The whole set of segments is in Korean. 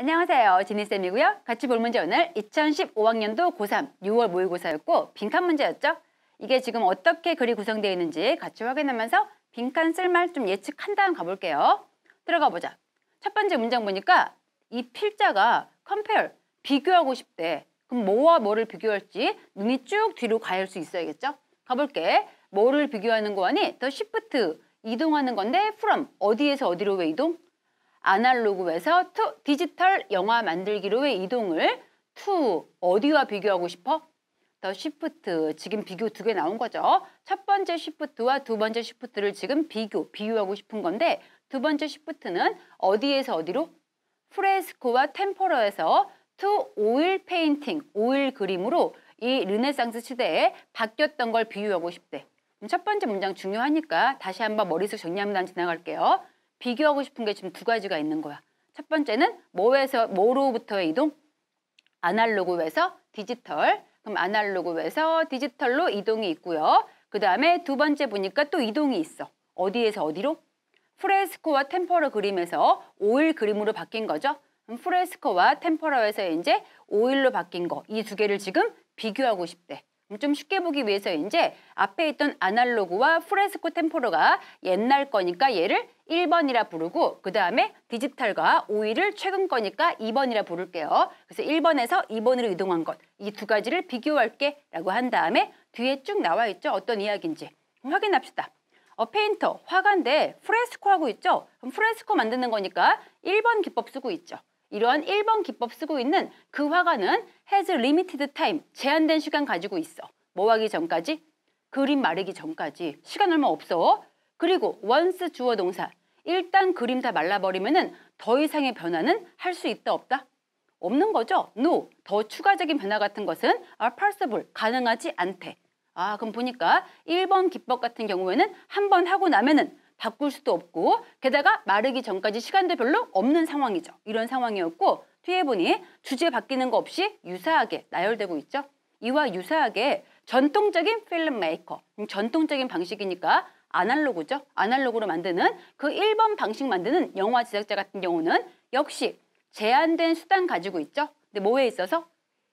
안녕하세요. 지니쌤이고요. 같이 볼 문제 오늘 2015학년도 고3 6월 모의고사였고 빈칸 문제였죠. 이게 지금 어떻게 글이 구성되어 있는지 같이 확인하면서 빈칸 쓸 말 좀 예측한 다음 가볼게요. 들어가 보자. 첫 번째 문장 보니까 이 필자가 compare, 비교하고 싶대. 그럼 뭐와 뭐를 비교할지 눈이 쭉 뒤로 가할 수 있어야겠죠? 가볼게. 뭐를 비교하는 거하니? 더 시프트, 이동하는 건데 from, 어디에서 어디로 왜 이동? 아날로그에서 투 디지털 영화 만들기로의 이동을 투 어디와 비교하고 싶어? 더 쉬프트 지금 비교 두 개 나온 거죠. 첫 번째 쉬프트와 두 번째 쉬프트를 지금 비교 비유하고 싶은 건데 두 번째 쉬프트는 어디에서 어디로? 프레스코와 템포러에서 투 오일 페인팅 오일 그림으로 이 르네상스 시대에 바뀌었던 걸 비유하고 싶대. 첫 번째 문장 중요하니까 다시 한번 머릿속 정리하면 지나갈게요. 비교하고 싶은 게 지금 두 가지가 있는 거야. 첫 번째는 뭐에서 뭐로부터의 이동? 아날로그 에서 디지털. 그럼 아날로그 에서 디지털로 이동이 있고요. 그다음에 두 번째 보니까 또 이동이 있어. 어디에서 어디로? 프레스코와 템퍼러 그림에서 오일 그림으로 바뀐 거죠. 프레스코와 템퍼러에서 이제 오일로 바뀐 거 이 두 개를 지금 비교하고 싶대. 좀 쉽게 보기 위해서 이제 앞에 있던 아날로그와 프레스코 템포로가 옛날 거니까 얘를 1번이라 부르고 그 다음에 디지털과 오일를 최근 거니까 2번이라 부를게요. 그래서 1번에서 2번으로 이동한 것, 이 두 가지를 비교할게 라고 한 다음에 뒤에 쭉 나와 있죠. 어떤 이야기인지 확인합시다. 어, 페인터, 화가인데 프레스코 하고 있죠? 그럼 프레스코 만드는 거니까 1번 기법 쓰고 있죠. 이러한 1번 기법 쓰고 있는 그 화가는 has limited time, 제한된 시간 가지고 있어. 뭐 하기 전까지? 그림 마르기 전까지. 시간 얼마 없어. 그리고 once 주어 동사. 일단 그림 다 말라버리면 은더 이상의 변화는 할 수 있다 없다? 없는 거죠? no. 더 추가적인 변화 같은 것은 are possible, 가능하지 않대. 아 그럼 보니까 1번 기법 같은 경우에는 한 번 하고 나면 은 바꿀 수도 없고 게다가 마르기 전까지 시간도 별로 없는 상황이죠. 이런 상황이었고 뒤에 보니 주제 바뀌는 거 없이 유사하게 나열되고 있죠. 이와 유사하게 전통적인 필름 메이커, 음, 전통적인 방식이니까 아날로그죠. 아날로그로 만드는 그 1번 방식 만드는 영화 제작자 같은 경우는 역시 제한된 수단 가지고 있죠. 근데 뭐에 있어서?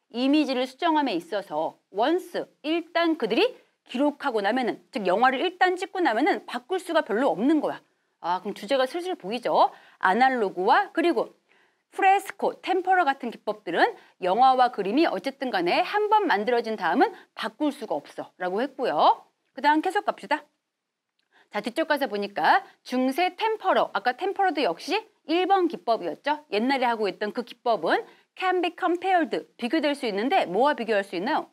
이미지를 수정함에 있어서 원스, 일단 그들이 기록하고 나면은 즉 영화를 일단 찍고 나면은 바꿀 수가 별로 없는 거야. 아 그럼 주제가 슬슬 보이죠. 아날로그와 그리고 프레스코, 템퍼러 같은 기법들은 영화와 그림이 어쨌든 간에 한 번 만들어진 다음은 바꿀 수가 없어 라고 했고요. 그 다음 계속 갑시다. 자 뒤쪽 가서 보니까 중세 템퍼러, 아까 템퍼러도 역시 1번 기법이었죠. 옛날에 하고 있던 그 기법은 can be compared, 비교될 수 있는데 뭐와 비교할 수 있나요?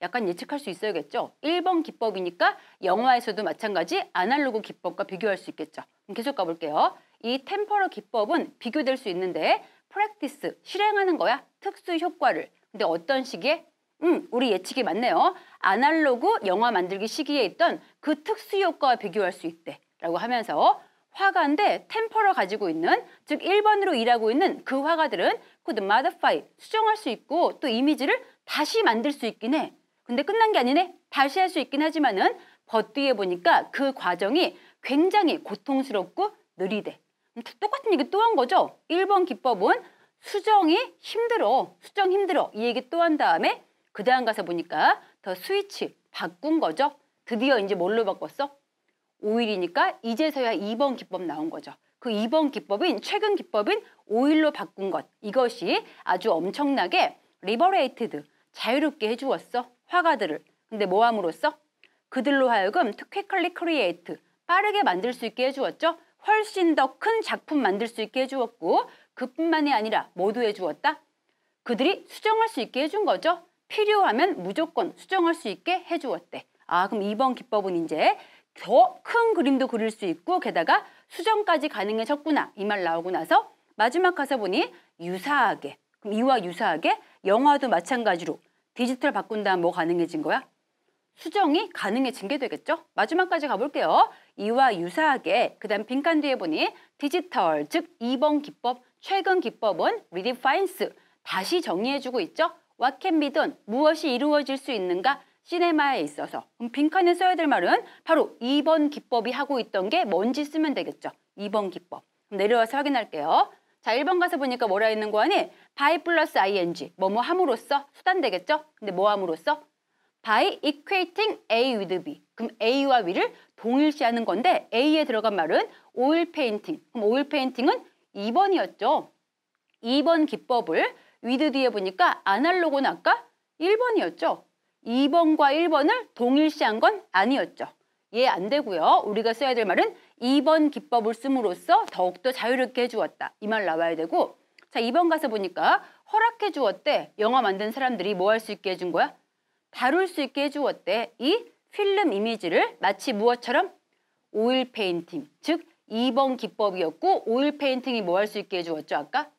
약간 예측할 수 있어야겠죠. 1번 기법이니까 영화에서도 마찬가지 아날로그 기법과 비교할 수 있겠죠. 그럼 계속 가볼게요. 이 템퍼러 기법은 비교될 수 있는데 프랙티스, 실행하는 거야. 특수 효과를. 근데 어떤 시기에? 음, 우리 예측이 맞네요. 아날로그 영화 만들기 시기에 있던 그 특수 효과와 비교할 수 있대. 라고 하면서 화가인데 템퍼러 가지고 있는 즉 1번으로 일하고 있는 그 화가들은 c o 마 l 파 m 수정할 수 있고 또 이미지를 다시 만들 수 있긴 해. 근데 끝난 게 아니네? 다시 할 수 있긴 하지만은 버티에 보니까 그 과정이 굉장히 고통스럽고 느리대. 음, 똑같은 얘기 또 한 거죠? 1번 기법은 수정이 힘들어, 수정 힘들어 이 얘기 또 한 다음에 그 다음 가서 보니까 더 스위치 바꾼 거죠. 드디어 이제 뭘로 바꿨어? 5일이니까 이제서야 2번 기법 나온 거죠. 그 2번 기법인 최근 기법인 5일로 바꾼 것 이것이 아주 엄청나게 리버레이트드 자유롭게 해주었어. 화가들을 근데 모함으로써 뭐 그들로 하여금 특혜 i c 크리에이트 빠르게 만들 수 있게 해주었죠. 훨씬 더 큰 작품 만들 수 있게 해주었고 그뿐만이 아니라 모두 해주었다. 그들이 수정할 수 있게 해 준 거죠. 필요하면 무조건 수정할 수 있게 해주었대. 아 그럼 이번 기법은 이제 더 큰 그림도 그릴 수 있고 게다가 수정까지 가능해졌구나 이 말 나오고 나서 마지막 가서 보니 유사하게 그럼 이와 유사하게 영화도 마찬가지로 디지털 바꾼 다음 뭐 가능해진 거야? 수정이 가능해진 게 되겠죠? 마지막까지 가볼게요. 이와 유사하게 그 다음 빈칸 뒤에 보니 디지털 즉 2번 기법 최근 기법은 redefines 다시 정의해주고 있죠? What can be done? 무엇이 이루어질 수 있는가? 시네마에 있어서 그럼 빈칸에 써야 될 말은 바로 2번 기법이 하고 있던 게 뭔지 쓰면 되겠죠. 2번 기법. 그럼 내려와서 확인할게요. 자, 1번 가서 보니까 뭐라 있는 거 하니? by 플러스 ing. 뭐뭐 뭐 함으로써? 수단되겠죠? 근데 뭐 함으로써? by equating A with B. 그럼 A와 B를 동일시하는 건데 A에 들어간 말은 오일 페인팅. 그럼 오일 페인팅은 2번이었죠. 2번 기법을 위드 뒤에 보니까 아날로그는 아까 1번이었죠. 2번과 1번을 동일시한 건 아니었죠. 예, 안 되고요. 우리가 써야 될 말은 2번 기법을 씀으로써 더욱더 자유롭게 해주었다. 이 말 나와야 되고 자 2번 가서 보니까 허락해 주었대. 영화 만든 사람들이 뭐 할 수 있게 해 준 거야? 다룰 수 있게 해주었대. 이 필름 이미지를 마치 무엇처럼? 오일 페인팅, 즉 2번 기법이었고 오일 페인팅이 뭐 할 수 있게 해주었죠? 아까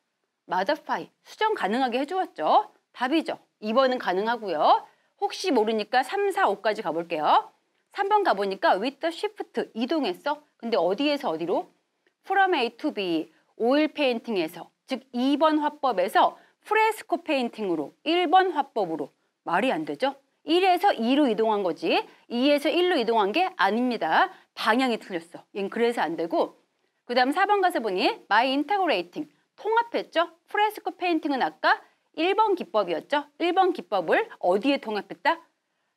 마더파이, 수정 가능하게 해주었죠. 답이죠. 2번은 가능하고요. 혹시 모르니까 3, 4, 5까지 가볼게요. 3번 가보니까 with the shift 이동했어. 근데 어디에서 어디로? from A to B 오일 페인팅에서 즉 2번 화법에서 프레스코 페인팅으로 1번 화법으로 말이 안 되죠? 1에서 2로 이동한 거지 2에서 1로 이동한 게 아닙니다. 방향이 틀렸어. 얜 그래서 안 되고 그 다음 4번 가서 보니 my integrating 통합했죠? 프레스코 페인팅은 아까 1번 기법이었죠? 1번 기법을 어디에 통합했다?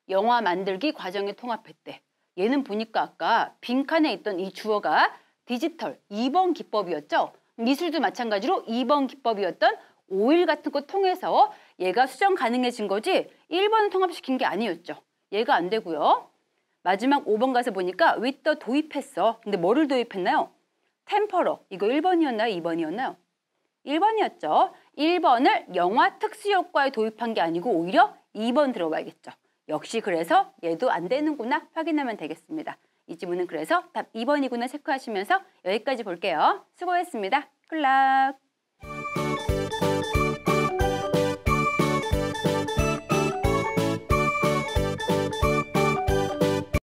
영화 만들기 과정에 통합했대. 얘는 보니까 아까 빈칸에 있던 이 주어가 디지털 2번 기법이었죠. 미술도 마찬가지로 2번 기법이었던 오일 같은 거 통해서 얘가 수정 가능해진 거지 1번을 통합시킨 게 아니었죠. 얘가 안 되고요. 마지막 5번 가서 보니까 윗더 도입했어. 근데 뭐를 도입했나요? 템퍼러. 이거 1번이었나요? 2번이었나요? 1번이었죠. 1번을 영화 특수효과에 도입한 게 아니고 오히려 2번 들어와야겠죠. 역시 그래서 얘도 안 되는구나 확인하면 되겠습니다. 이질문은 그래서 답 2번이구나 체크하시면서 여기까지 볼게요. 수고했습니다. 클락!